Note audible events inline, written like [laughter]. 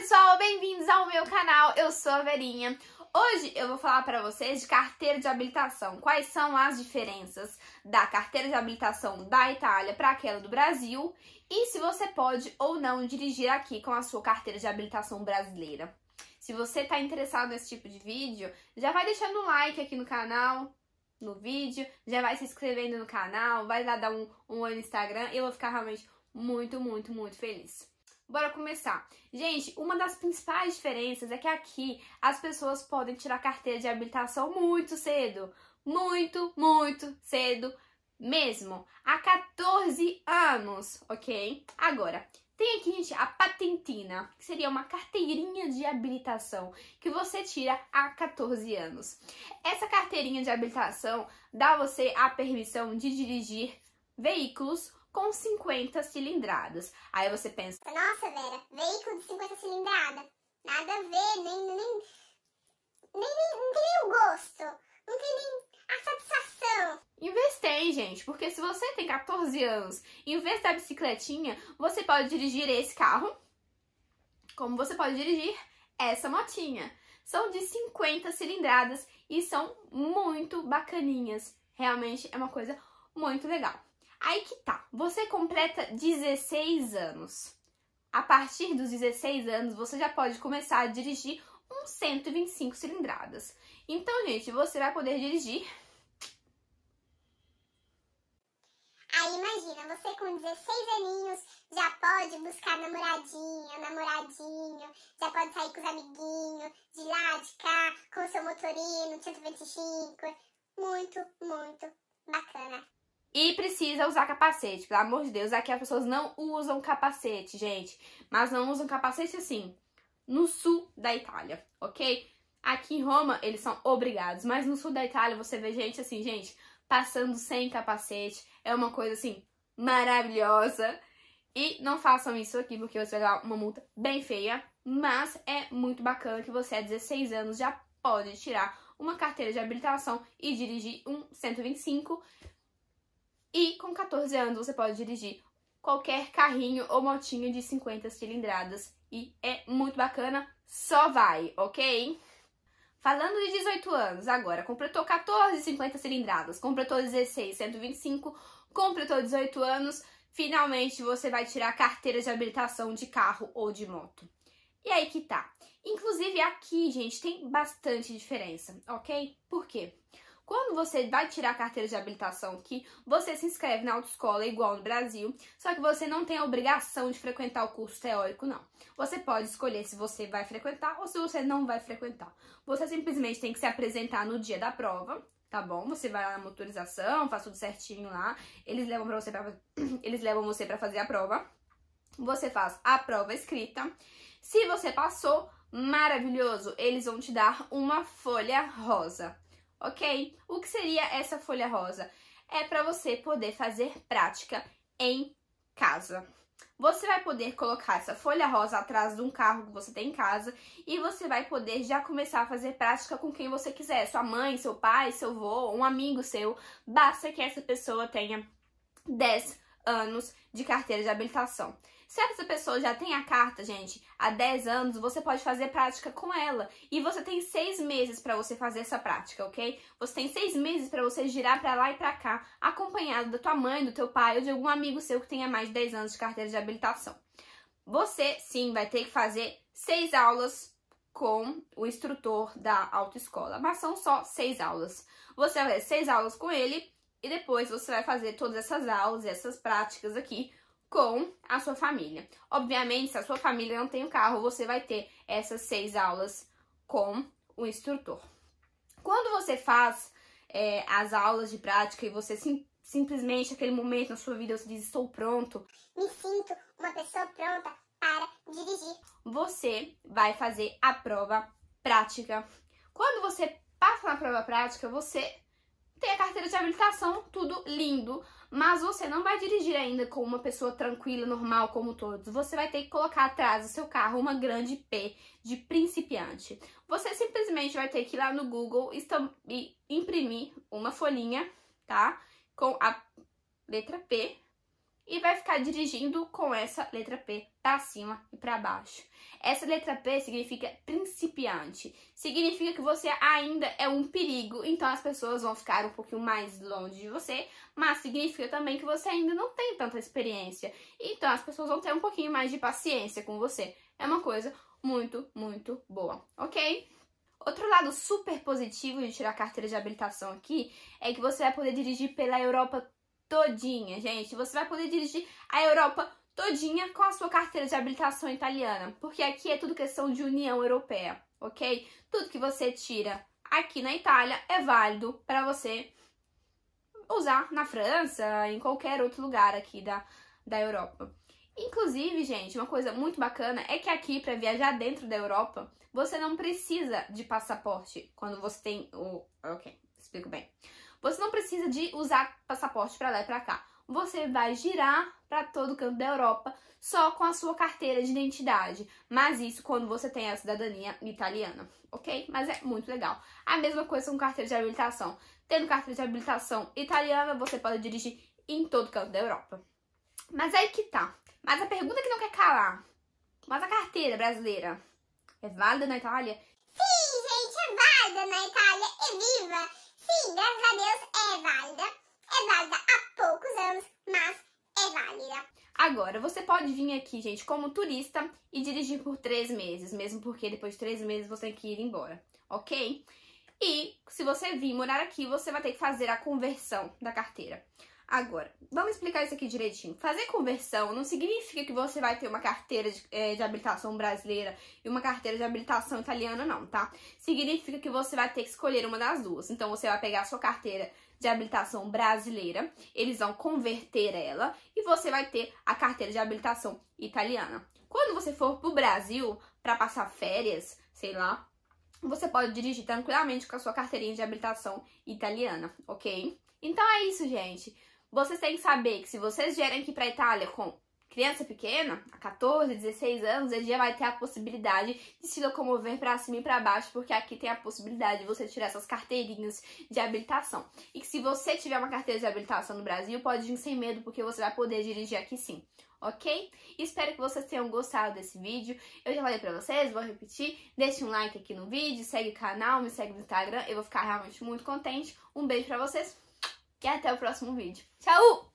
pessoal, bem-vindos ao meu canal, eu sou a Verinha. Hoje eu vou falar para vocês de carteira de habilitação, quais são as diferenças da carteira de habilitação da Itália para aquela do Brasil e se você pode ou não dirigir aqui com a sua carteira de habilitação brasileira. Se você está interessado nesse tipo de vídeo, já vai deixando um like aqui no canal, no vídeo, já vai se inscrevendo no canal, vai lá dar um, um oi no Instagram, e eu vou ficar realmente muito, muito, muito feliz. Bora começar. Gente, uma das principais diferenças é que aqui as pessoas podem tirar carteira de habilitação muito cedo. Muito, muito cedo mesmo. Há 14 anos, ok? Agora, tem aqui, gente, a patentina, que seria uma carteirinha de habilitação que você tira há 14 anos. Essa carteirinha de habilitação dá você a permissão de dirigir veículos com 50 cilindradas. Aí você pensa, nossa Vera, veículo de 50 cilindradas, nada a ver, nem, nem, nem, nem, nem o gosto, não tem nem a satisfação. Investei, gente, porque se você tem 14 anos e em vez da bicicletinha, você pode dirigir esse carro, como você pode dirigir essa motinha. São de 50 cilindradas e são muito bacaninhas. Realmente é uma coisa muito legal. Aí que tá, você completa 16 anos. A partir dos 16 anos, você já pode começar a dirigir um 125 cilindradas. Então, gente, você vai poder dirigir... Aí imagina, você com 16 aninhos já pode buscar namoradinha, namoradinho, já pode sair com os amiguinhos, de lá, de cá, com o seu motorino, 125. Muito, muito bacana. E precisa usar capacete, pelo amor de Deus. Aqui as pessoas não usam capacete, gente. Mas não usam capacete assim, no sul da Itália, ok? Aqui em Roma eles são obrigados, mas no sul da Itália você vê gente assim, gente, passando sem capacete. É uma coisa assim maravilhosa. E não façam isso aqui porque você vai dar uma multa bem feia. Mas é muito bacana que você, a 16 anos, já pode tirar uma carteira de habilitação e dirigir um 125. E com 14 anos você pode dirigir qualquer carrinho ou motinho de 50 cilindradas e é muito bacana, só vai, ok? Falando de 18 anos, agora completou 14, 50 cilindradas, completou 16, 125, completou 18 anos, finalmente você vai tirar a carteira de habilitação de carro ou de moto. E aí que tá. Inclusive aqui, gente, tem bastante diferença, ok? Por quê? Quando você vai tirar a carteira de habilitação aqui, você se inscreve na autoescola igual no Brasil, só que você não tem a obrigação de frequentar o curso teórico, não. Você pode escolher se você vai frequentar ou se você não vai frequentar. Você simplesmente tem que se apresentar no dia da prova, tá bom? Você vai lá na motorização, faz tudo certinho lá, eles levam você pra... [clears throat] eles levam você para fazer a prova. Você faz a prova escrita. Se você passou, maravilhoso, eles vão te dar uma folha rosa ok? O que seria essa folha rosa? É para você poder fazer prática em casa. Você vai poder colocar essa folha rosa atrás de um carro que você tem em casa e você vai poder já começar a fazer prática com quem você quiser, sua mãe, seu pai, seu avô, um amigo seu, basta que essa pessoa tenha 10 anos de carteira de habilitação. Se essa pessoa já tem a carta, gente, há 10 anos, você pode fazer prática com ela. E você tem 6 meses para você fazer essa prática, ok? Você tem 6 meses para você girar para lá e para cá, acompanhado da tua mãe, do teu pai ou de algum amigo seu que tenha mais de 10 anos de carteira de habilitação. Você, sim, vai ter que fazer 6 aulas com o instrutor da autoescola, mas são só 6 aulas. Você vai fazer 6 aulas com ele e depois você vai fazer todas essas aulas, essas práticas aqui com a sua família. Obviamente, se a sua família não tem um carro, você vai ter essas seis aulas com o instrutor. Quando você faz é, as aulas de prática e você sim, simplesmente, aquele momento na sua vida, você diz, estou pronto. Me sinto uma pessoa pronta para dirigir. Você vai fazer a prova prática. Quando você passa na prova prática, você tem a carteira de habilitação, tudo lindo. Mas você não vai dirigir ainda com uma pessoa tranquila, normal, como todos. Você vai ter que colocar atrás do seu carro uma grande P de principiante. Você simplesmente vai ter que ir lá no Google e imprimir uma folhinha, tá? Com a letra P e vai ficar dirigindo com essa letra P para cima e para baixo. Essa letra P significa principiante, significa que você ainda é um perigo, então as pessoas vão ficar um pouquinho mais longe de você, mas significa também que você ainda não tem tanta experiência, então as pessoas vão ter um pouquinho mais de paciência com você. É uma coisa muito, muito boa, ok? Outro lado super positivo de tirar a carteira de habilitação aqui é que você vai poder dirigir pela Europa todinha, gente. Você vai poder dirigir a Europa todinha com a sua carteira de habilitação italiana, porque aqui é tudo questão de União Europeia, ok? Tudo que você tira aqui na Itália é válido para você usar na França, em qualquer outro lugar aqui da, da Europa. Inclusive, gente, uma coisa muito bacana é que aqui, para viajar dentro da Europa, você não precisa de passaporte quando você tem o. Ok, explico bem. Você não precisa de usar passaporte para lá e para cá. Você vai girar para todo canto da Europa só com a sua carteira de identidade. Mas isso quando você tem a cidadania italiana, ok? Mas é muito legal. A mesma coisa com carteira de habilitação. Tendo carteira de habilitação italiana, você pode dirigir em todo canto da Europa. Mas aí que tá. Mas a pergunta que não quer calar. Mas a carteira brasileira é válida na Itália? Sim, gente, é válida na Itália e viva! Sim, graças a Deus é válida. É válida há poucos anos, mas é válida. Agora, você pode vir aqui, gente, como turista e dirigir por três meses, mesmo porque depois de três meses você tem que ir embora, ok? E se você vir morar aqui, você vai ter que fazer a conversão da carteira. Agora, vamos explicar isso aqui direitinho. Fazer conversão não significa que você vai ter uma carteira de, é, de, habilitação brasileira e uma carteira de habilitação italiana, não, tá? Significa que você vai ter que escolher uma das duas. Então, você vai pegar a sua carteira de habilitação brasileira, eles vão converter ela e você vai ter a carteira de habilitação italiana. Quando você for pro Brasil para passar férias, sei lá, você pode dirigir tranquilamente com a sua carteirinha de habilitação italiana, ok? Então é isso, gente vocês têm que saber que se vocês vierem aqui para a Itália com criança pequena, a 14, 16 anos, ele já vai ter a possibilidade de se locomover para cima e para baixo, porque aqui tem a possibilidade de você tirar essas carteirinhas de habilitação. E que se você tiver uma carteira de habilitação no Brasil, pode ir sem medo, porque você vai poder dirigir aqui sim. Ok? Espero que vocês tenham gostado desse vídeo. Eu já falei pra vocês, vou repetir. Deixe um like aqui no vídeo, segue o canal, me segue no Instagram. Eu vou ficar realmente muito contente. Um beijo pra vocês. Que até o próximo vídeo. Tchau!